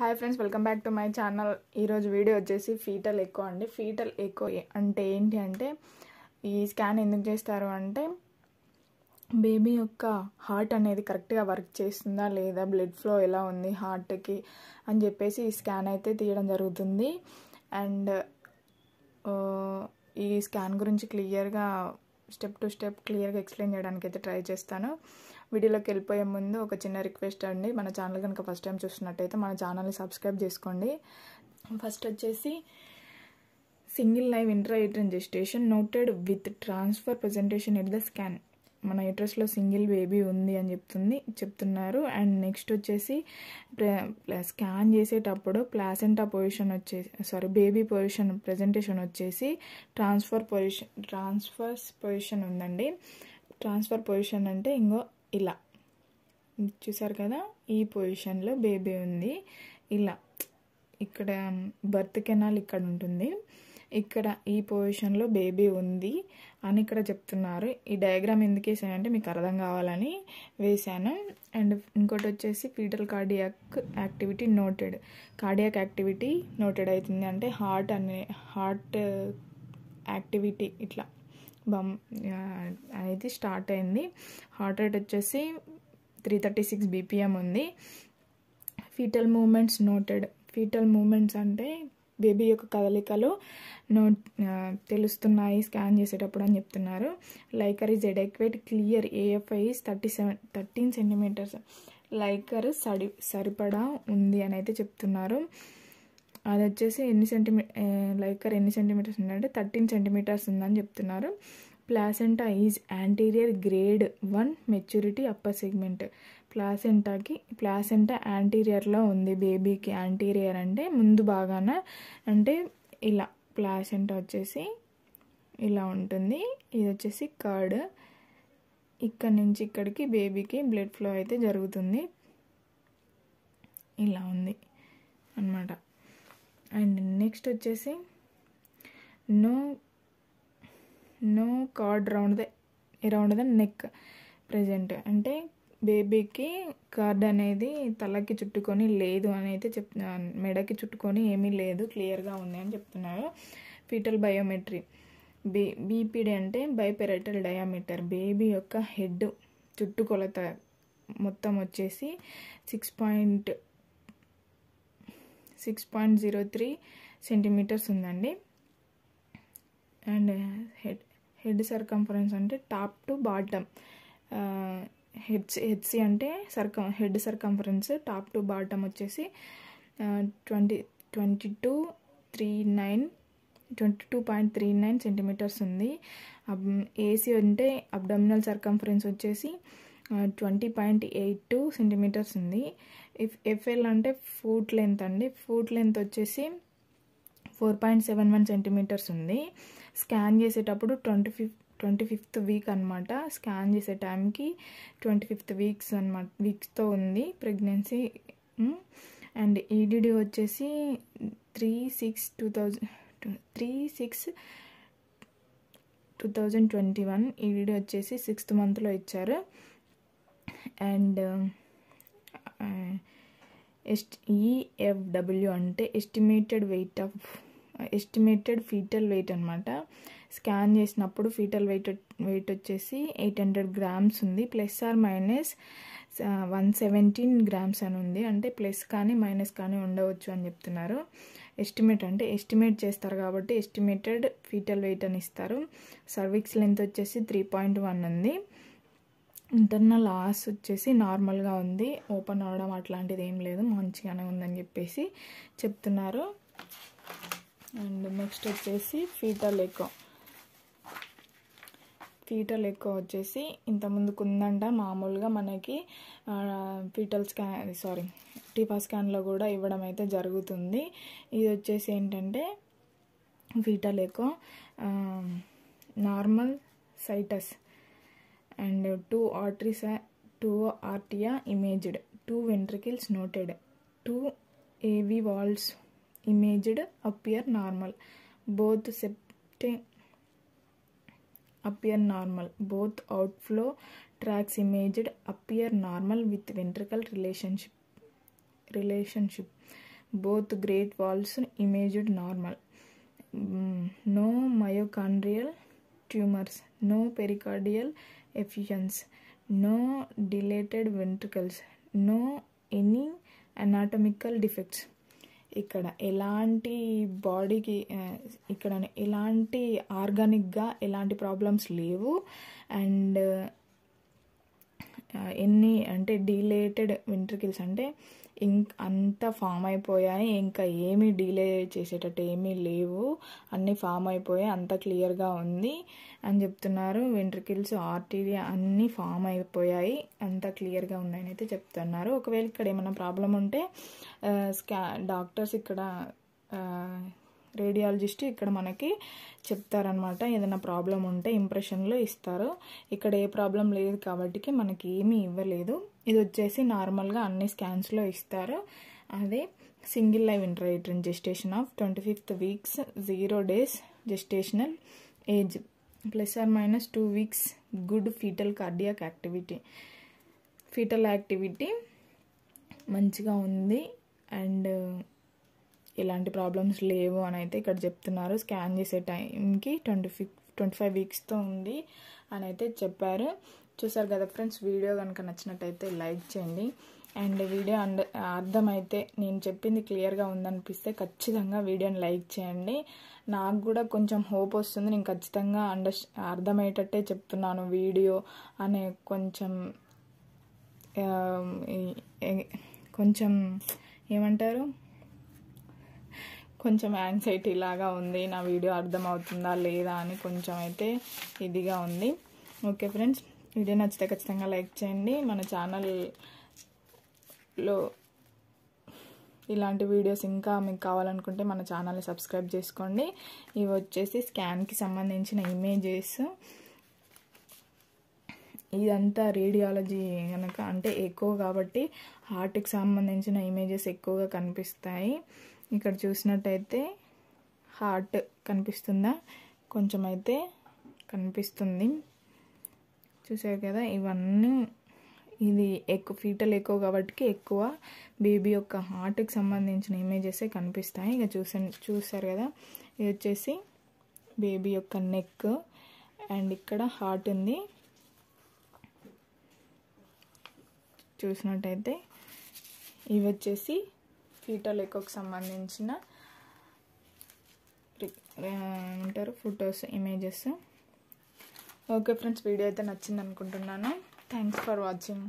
hi friends welcome back to my channel ఈరోజు video వచ్చేసి fetal ఎక్కువ అండి ఫీటల్ ఎక్కువ అంటే ఏంటి అంటే ఈ స్కాన్ ఎందుకు చేస్తారు అంటే బేబీ యొక్క హార్ట్ అనేది కరెక్ట్గా వర్క్ చేస్తుందా లేదా బ్లడ్ ఫ్లో ఎలా ఉంది హార్ట్కి అని చెప్పేసి ఈ స్కాన్ అయితే తీయడం జరుగుతుంది అండ్ ఈ స్కాన్ గురించి క్లియర్గా స్టెప్ టు స్టెప్ క్లియర్గా ఎక్స్ప్లెయిన్ చేయడానికి అయితే ట్రై చేస్తాను వీడియోలోకి వెళ్ళిపోయే ముందు ఒక చిన్న రిక్వెస్ట్ అండి మన ఛానల్ కనుక ఫస్ట్ టైం చూసినట్టయితే మన ఛానల్ని సబ్స్క్రైబ్ చేసుకోండి ఫస్ట్ వచ్చేసి single live intra uterine gestation noted with transfer presentation at the scan మన యూట్రస్లో సింగిల్ బేబీ ఉంది అని చెప్తుంది చెప్తున్నారు అండ్ నెక్స్ట్ వచ్చేసి స్కాన్ చేసేటప్పుడు ప్లాసెంటా పొజిషన్ వచ్చేసి సారీ బేబీ పొజిషన్ ప్రజెంటేషన్ వచ్చేసి ట్రాన్స్ఫర్ పొజిషన్ ట్రాన్స్ఫర్స్ పొజిషన్ ఉందండి ట్రాన్స్ఫర్ పొజిషన్ అంటే ఇంకో ఇలా చూసారు కదా ఈ పొజిషన్లో బేబీ ఉంది ఇలా ఇక్కడ బర్త్ కెనాల్ ఇక్కడ ఉంటుంది ఇక్కడ ఈ పొజిషన్లో బేబీ ఉంది అని ఇక్కడ చెప్తున్నారు ఈ డయాగ్రామ్ ఎందుకు వేసానంటే మీకు అర్థం కావాలని వేశాను అండ్ ఇంకోటి వచ్చేసి fetal cardiac activity noted cardiac activity noted అవుతుంది అంటే హార్ట్ అనే హార్ట్ యాక్టివిటీ ఇట్లా బమ్ అనేది స్టార్ట్ అయింది హార్ట్ రేట్ వచ్చేసి త్రీ థర్టీ సిక్స్ బీపీఎం ఉంది fetal movements noted fetal movements అంటే బేబీ యొక్క కదలికలు నో తెలుస్తున్నాయి స్కాన్ చేసేటప్పుడు అని చెప్తున్నారు liquor is adequate clear AFI is thirty seven thirteen centimeters liquor సరి సరిపడా ఉంది అని అయితే చెప్తున్నారు అది వచ్చేసి ఎన్ని సెంటీమీ లైకర్ ఎన్ని సెంటీమీటర్స్ ఉందంటే థర్టీన్ సెంటీమీటర్స్ ఉందని చెప్తున్నారు placenta is anterior grade one maturity upper segment ప్లాసెంటాకి ప్లాసెంటా యాంటీరియర్లో ఉంది బేబీకి యాంటీరియర్ అంటే ముందు బాగాన అంటే ఇలా ప్లాసెంటా వచ్చేసి ఇలా ఉంటుంది ఇది వచ్చేసి కర్డ్ ఇక్కడ నుంచి ఇక్కడికి బేబీకి బ్లడ్ ఫ్లో అయితే జరుగుతుంది ఇలా ఉంది అనమాట నెక్స్ట్ వచ్చేసి no no cord round the round the neck present అంటే బేబీకి కార్డ్ అనేది తలకి చుట్టుకొని లేదు అని అయితే చెప్ మెడకి చుట్టుకొని ఏమీ లేదు క్లియర్గా ఉంది అని చెప్తున్నారు ఫీటల్ బయోమెట్రీ బీ బీపీడి అంటే బైపెరైటల్ డయామీటర్ బేబీ యొక్క హెడ్ చుట్టుకొలత మొత్తం వచ్చేసి six point six point zero three centimeters ఉందండి అండ్ హెడ్ హెడ్ సర్కంఫరెన్స్ అంటే top to bottom H HC అంటే సర్కం head circumference top to bottom వచ్చేసి twenty twenty two three nine twenty two point three nine centimeters ఉంది AC అంటే abdominal circumference వచ్చేసి twenty point eight two centimeters ఉంది F FL అంటే foot length అండి foot length వచ్చేసి four point seven one centimeters ఉంది scan చేసేటప్పుడు twenty fifth twenty fifth week అనమాట స్కాన్ చేసే టైంకి ట్వంటీ ఫిఫ్త్ వీక్స్ అనమాట వీక్స్తో ఉంది ప్రెగ్నెన్సీ అండ్ ఈడీడీ వచ్చేసి three six two thousand three six two thousand twenty one EDD వచ్చేసి సిక్స్త్ మంత్లో ఇచ్చారు అండ్ ఎస్ట్ ఈఎఫ్డబ్ల్యూ e అంటే estimated weight of estimated fetal weight అనమాట స్కాన్ చేసినప్పుడు ఫీటల్ వెయిట్ వెయిట్ వచ్చేసి ఎయిట్ హండ్రెడ్ గ్రామ్స్ ఉంది plus or minus one seventeen grams అని ఉంది అంటే ప్లస్ కానీ మైనస్ కానీ ఉండవచ్చు అని చెప్తున్నారు ఎస్టిమేట్ అంటే ఎస్టిమేట్ చేస్తారు కాబట్టి ఎస్టిమేటెడ్ ఫీటల్ వెయిట్ అని ఇస్తారు సర్వీక్స్ లెంత్ వచ్చేసి త్రీ పాయింట్ వన్ ఉంది ఇంటర్నల్ ఆస్ వచ్చేసి నార్మల్గా ఉంది ఓపెన్ అవడం అట్లాంటిది ఏం లేదు మంచిగానే ఉందని చెప్పేసి చెప్తున్నారు అండ్ నెక్స్ట్ వచ్చేసి ఫీటల్ ఎక్కువ ఫీటల్ ఎక్కువ వచ్చేసి ఇంతకుముందుకు ఉందంట మామూలుగా మనకి ఫీటల్ స్కాన్ సారీ టీపా స్కాన్లో కూడా ఇవ్వడం అయితే జరుగుతుంది ఇది వచ్చేసి ఏంటంటే ఫీటల్ ఎక్కువ normal situs and two arteries are, two arteria imaged, two ventricles noted, two AV walls imaged appear normal, both septum appear normal, both outflow tracts imaged appear normal with ventricle relationship relationship both great walls imaged normal mm, no myochondrial tumors no pericardial effusions, no dilated ventricles no any anatomical defects ఇక్కడ ఎలాంటి బాడీకి ఇక్కడ ఎలాంటి ఆర్గానిక్గా ఎలాంటి problems లేవు and ఎన్ని అంటే డీలేటెడ్ కిల్స్ అంటే ఇంక అంత ఫామ్ అయిపోయాయి ఇంకా ఏమీ డీలే చేసేటట్టు ఏమీ లేవు అన్నీ ఫామ్ అయిపోయాయి అంత క్లియర్గా ఉంది అని చెప్తున్నారు కిల్స్ ఆర్టీరియా అన్నీ ఫామ్ అయిపోయాయి అంత క్లియర్గా ఉన్నాయని అయితే చెప్తున్నారు ఒకవేళ ఇక్కడ ఏమైనా ప్రాబ్లం ఉంటే స్కా డాక్టర్స్ ఇక్కడ రేడియాలజిస్ట్ ఇక్కడ మనకి చెప్తారనమాట ఏదైనా ప్రాబ్లం ఉంటే ఇంప్రెషన్లో ఇస్తారు ఇక్కడ ఏ ప్రాబ్లం లేదు కాబట్టి మనకి ఏమీ ఇవ్వలేదు ఇది వచ్చేసి నార్మల్గా అన్ని స్కాన్స్లో ఇస్తారు అదే single live intrauterine gestation of twenty fifth weeks zero days gestational age plus or minus two weeks good fetal cardiac activity fetal activity మంచిగా ఉంది అండ్ ఇలాంటి ప్రాబ్లమ్స్ లేవు అని అయితే ఇక్కడ చెప్తున్నారు స్కాన్ చేసే టైంకి ట్వంటీ ఫిఫ్ ట్వంటీ ఫైవ్ వీక్స్తో ఉంది అని అయితే చెప్పారు చూసారు కదా ఫ్రెండ్స్ వీడియో కనుక నచ్చినట్టయితే లైక్ చేయండి అండ్ వీడియో అండ్ అర్థమైతే నేను చెప్పింది క్లియర్గా ఉందనిపిస్తే ఖచ్చితంగా వీడియోని లైక్ చేయండి నాకు కూడా కొంచెం హోప్ వస్తుంది నేను ఖచ్చితంగా అండర్ అర్థమయ్యేటట్టే చెప్తున్నాను వీడియో అనే కొంచెం కొంచెం ఏమంటారు కొంచెం యాంగ్జైటీ లాగా ఉంది నా వీడియో అర్థమవుతుందా లేదా అని కొంచెం అయితే ఇదిగా ఉంది ఓకే ఫ్రెండ్స్ వీడియో నచ్చితే ఖచ్చితంగా లైక్ చేయండి మన ఛానల్లో ఇలాంటి వీడియోస్ ఇంకా మీకు కావాలనుకుంటే మన ఛానల్ని సబ్స్క్రైబ్ చేసుకోండి ఇవి వచ్చేసి స్కాన్కి సంబంధించిన ఇమేజెస్ ఇదంతా రేడియాలజీ కనుక అంటే ఎక్కువ కాబట్టి హార్ట్కి సంబంధించిన ఇమేజెస్ ఎక్కువగా కనిపిస్తాయి ఇక్కడ చూసినట్టయితే హార్ట్ కనిపిస్తుందా కొంచెం అయితే కనిపిస్తుంది చూసారు కదా ఇవన్నీ ఇది ఎక్కువ ఫీటల్ ఎక్కువ కాబట్టి ఎక్కువ బేబీ యొక్క హార్ట్కి సంబంధించిన ఇమేజెసే కనిపిస్తాయి ఇక చూస చూసారు కదా ఇది వచ్చేసి బేబీ యొక్క నెక్ అండ్ ఇక్కడ హార్ట్ ఉంది చూసినట్టయితే ఇవి వచ్చేసి ఫీటో లెక్కకు సంబంధించిన ఏమంటారు photos images okay friends video అయితే నచ్చింది అనుకుంటున్నాను థ్యాంక్స్ ఫర్ వాచింగ్